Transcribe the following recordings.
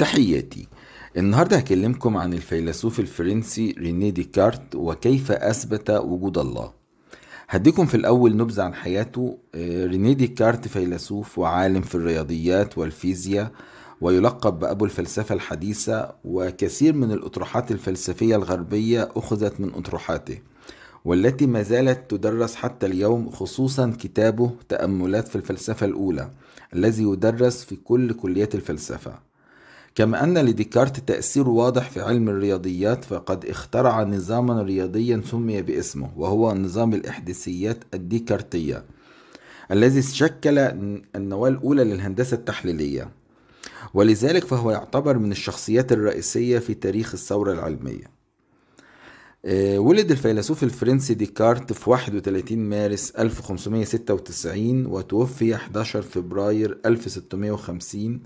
تحياتي النهاردة هكلمكم عن الفيلسوف الفرنسي ريني ديكارت وكيف أثبت وجود الله هديكم في الأول نبذة عن حياته آه، ريني ديكارت فيلسوف وعالم في الرياضيات والفيزياء ويلقب بأبو الفلسفة الحديثة وكثير من الأطروحات الفلسفية الغربية أخذت من أطروحاته والتي ما زالت تدرس حتى اليوم خصوصا كتابه تأملات في الفلسفة الأولى الذي يدرس في كل كليات الفلسفة كما أن لديكارت تأثير واضح في علم الرياضيات فقد اخترع نظاما رياضيا سمي باسمه وهو نظام الإحداثيات الديكارتية الذي شكل النواة الأولى للهندسة التحليلية ولذلك فهو يعتبر من الشخصيات الرئيسية في تاريخ الثورة العلمية آه، ولد الفيلسوف الفرنسي ديكارت في 31 مارس 1596 وتوفي 11 فبراير 1650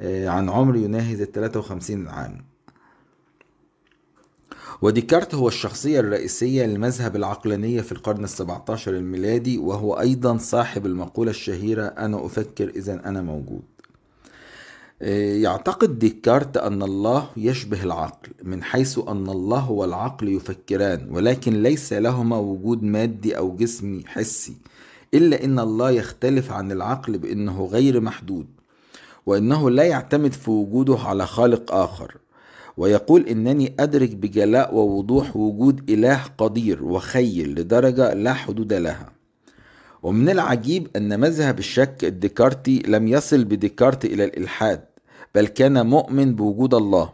آه، عن عمر يناهز ال 53 عام وديكارت هو الشخصية الرئيسية للمذهب العقلانية في القرن 17 الميلادي وهو أيضا صاحب المقولة الشهيرة أنا أفكر إذا أنا موجود آه، يعتقد ديكارت أن الله يشبه العقل من حيث أن الله والعقل يفكران ولكن ليس لهما وجود مادي أو جسمي حسي إلا أن الله يختلف عن العقل بأنه غير محدود وانه لا يعتمد في وجوده على خالق اخر ويقول انني ادرك بجلاء ووضوح وجود اله قدير وخيل لدرجه لا حدود لها ومن العجيب ان مذهب الشك الديكارتي لم يصل بديكارت الى الالحاد بل كان مؤمن بوجود الله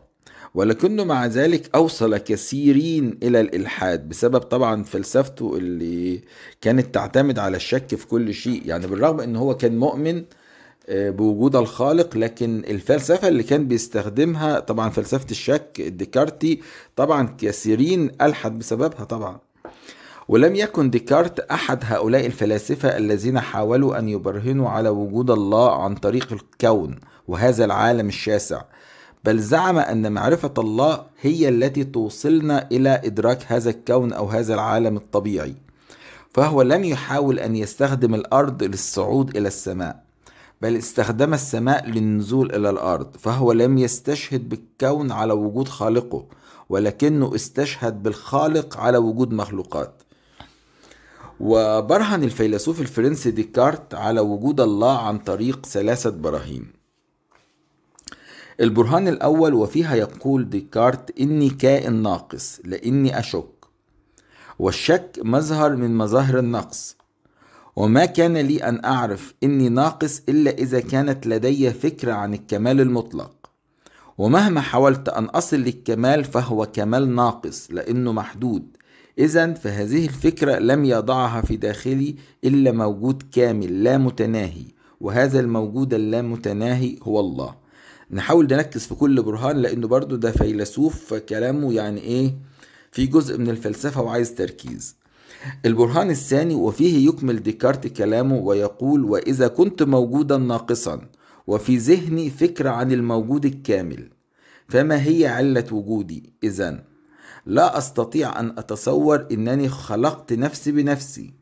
ولكنه مع ذلك أوصل كثيرين إلى الإلحاد بسبب طبعا فلسفته اللي كانت تعتمد على الشك في كل شيء يعني بالرغم أن هو كان مؤمن آه، بوجود الخالق لكن الفلسفة اللي كان بيستخدمها طبعا فلسفة الشك ديكارتي طبعا كثيرين ألحد بسببها طبعا ولم يكن ديكارت أحد هؤلاء الفلاسفة الذين حاولوا أن يبرهنوا على وجود الله عن طريق الكون وهذا العالم الشاسع بل زعم أن معرفة الله هي التي توصلنا إلى إدراك هذا الكون أو هذا العالم الطبيعي فهو لم يحاول أن يستخدم الأرض للصعود إلى السماء بل استخدم السماء للنزول إلى الأرض فهو لم يستشهد بالكون على وجود خالقه ولكنه استشهد بالخالق على وجود مخلوقات وبرهن الفيلسوف الفرنسي ديكارت على وجود الله عن طريق ثلاثة براهين البرهان الأول وفيها يقول ديكارت إني كائن ناقص لأني أشك والشك مظهر من مظاهر النقص وما كان لي أن أعرف إني ناقص إلا إذا كانت لدي فكرة عن الكمال المطلق ومهما حاولت أن أصل للكمال فهو كمال ناقص لأنه محدود إذا فهذه الفكرة لم يضعها في داخلي إلا موجود كامل لا متناهي وهذا الموجود اللامتناهي هو الله نحاول نركز في كل برهان لأنه برضو ده فيلسوف فكلامه يعني إيه في جزء من الفلسفة وعايز تركيز البرهان الثاني وفيه يكمل ديكارت كلامه ويقول وإذا كنت موجودا ناقصا وفي ذهني فكرة عن الموجود الكامل فما هي علة وجودي إذا لا أستطيع أن أتصور أنني خلقت نفسي بنفسي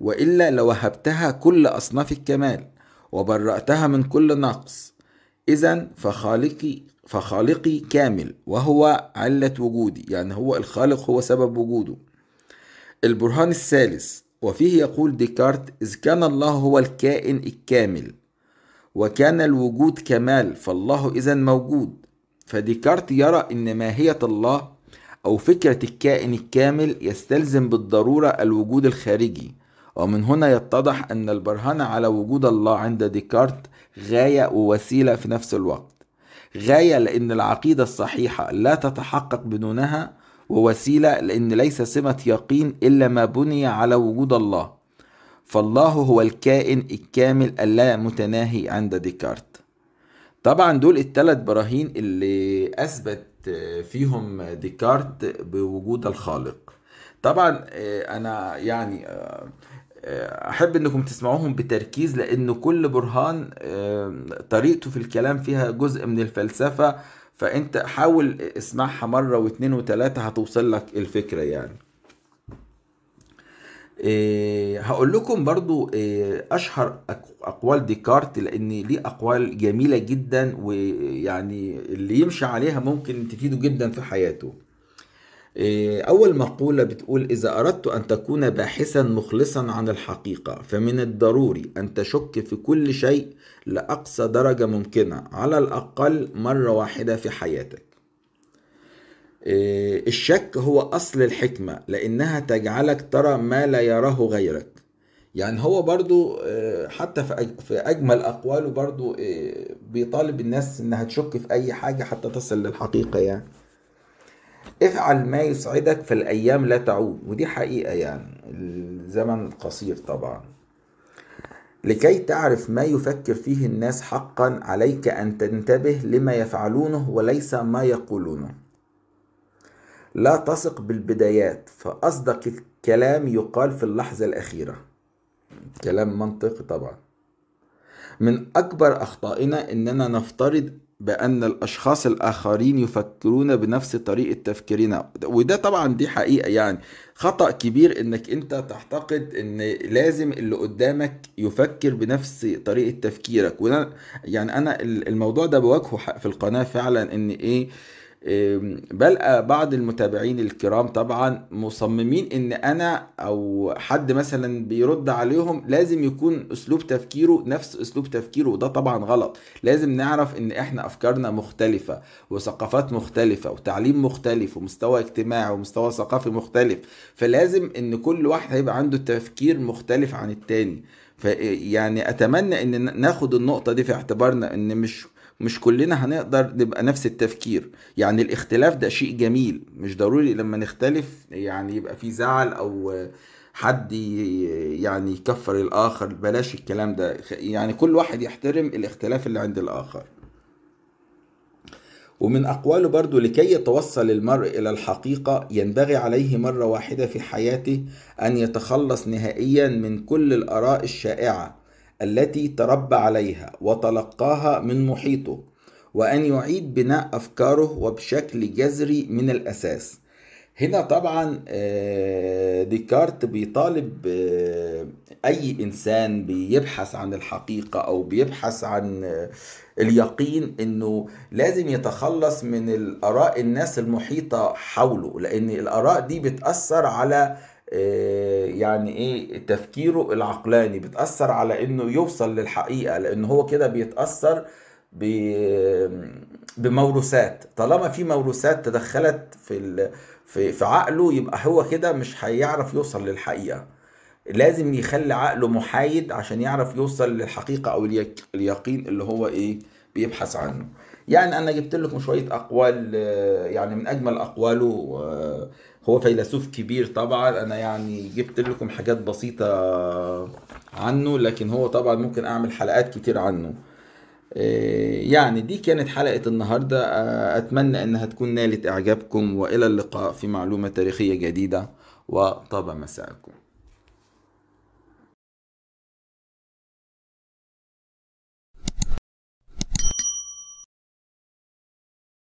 وإلا لوهبتها كل أصناف الكمال وبرأتها من كل نقص إذا فخالقي فخالقي كامل وهو علة وجودي يعني هو الخالق هو سبب وجوده البرهان الثالث وفيه يقول ديكارت إذ كان الله هو الكائن الكامل وكان الوجود كمال فالله إذا موجود فديكارت يرى إن ماهية الله أو فكرة الكائن الكامل يستلزم بالضرورة الوجود الخارجي ومن هنا يتضح أن البرهان على وجود الله عند ديكارت غاية ووسيلة في نفس الوقت غاية لأن العقيدة الصحيحة لا تتحقق بدونها ووسيلة لأن ليس سمة يقين إلا ما بني على وجود الله فالله هو الكائن الكامل اللا متناهي عند ديكارت طبعا دول التلات براهين اللي أثبت فيهم ديكارت بوجود الخالق طبعا آه، أنا يعني آه، آه، احب انكم تسمعوهم بتركيز لان كل برهان طريقته في الكلام فيها جزء من الفلسفه فانت حاول اسمعها مرة واتنين وتلاتة هتوصل لك الفكرة يعني إيه هقول لكم برضو إيه اشهر اقوال ديكارت لان ليه اقوال جميلة جدا ويعني اللي يمشي عليها ممكن تفيده جدا في حياته إيه، أول مقولة بتقول إذا أردت أن تكون باحثا مخلصا عن الحقيقة فمن الضروري أن تشك في كل شيء لأقصى درجة ممكنة على الأقل مرة واحدة في حياتك إيه، الشك هو أصل الحكمة لأنها تجعلك ترى ما لا يراه غيرك يعني هو برضو إيه، حتى في أجمل أقواله برضو بيطالب الناس إنها تشك في أي حاجة حتى تصل للحقيقة يعني افعل ما يسعدك فالأيام لا تعود ودي حقيقة يعني الزمن قصير طبعا لكي تعرف ما يفكر فيه الناس حقا عليك أن تنتبه لما يفعلونه وليس ما يقولونه لا تثق بالبدايات فأصدق الكلام يقال في اللحظة الأخيرة كلام منطقي طبعا من أكبر أخطائنا إننا نفترض بأن الأشخاص الآخرين يفكرون بنفس طريقة تفكيرنا وده طبعا دي حقيقة يعني خطأ كبير إنك أنت تعتقد إن لازم اللي قدامك يفكر بنفس طريقة تفكيرك وده يعني أنا الموضوع ده بواجهه في القناة فعلا إن إيه بلقى بعض المتابعين الكرام طبعا مصممين ان انا او حد مثلا بيرد عليهم لازم يكون اسلوب تفكيره نفس اسلوب تفكيره وده طبعا غلط لازم نعرف ان احنا افكارنا مختلفة وثقافات مختلفة وتعليم مختلف ومستوى اجتماعي ومستوى ثقافي مختلف فلازم ان كل واحد هيبقى عنده تفكير مختلف عن التاني يعني اتمنى ان ناخد النقطه دي في اعتبارنا ان مش مش كلنا هنقدر نبقى نفس التفكير يعني الاختلاف ده شيء جميل مش ضروري لما نختلف يعني يبقى في زعل او حد يعني يكفر الاخر بلاش الكلام ده يعني كل واحد يحترم الاختلاف اللي عند الاخر ومن أقواله برضو لكي يتوصل المرء إلى الحقيقة ينبغي عليه مرة واحدة في حياته أن يتخلص نهائيا من كل الآراء الشائعة التي تربى عليها وتلقاها من محيطه وأن يعيد بناء أفكاره وبشكل جذري من الأساس هنا طبعا آه، ديكارت بيطالب آه، أي إنسان بيبحث عن الحقيقة أو بيبحث عن آه، اليقين إنه لازم يتخلص من الآراء الناس المحيطة حوله لأن الآراء دي بتأثر على آه، يعني ايه تفكيره العقلاني بتأثر على انه يوصل للحقيقة لان هو كده بيتأثر بموروثات طالما في موروثات تدخلت في في في عقله يبقى هو كده مش هيعرف يوصل للحقيقة لازم يخلي عقله محايد عشان يعرف يوصل للحقيقة او اليقين اللي هو ايه بيبحث عنه يعني انا جبت لكم شويه اقوال آه، يعني من اجمل اقواله آه، هو فيلسوف كبير طبعا انا يعني جبت لكم حاجات بسيطه عنه لكن هو طبعا ممكن اعمل حلقات كتير عنه آه، يعني دي كانت حلقة النهاردة أتمنى أنها تكون نالت إعجابكم وإلى اللقاء في معلومة تاريخية جديدة وطاب مساءكم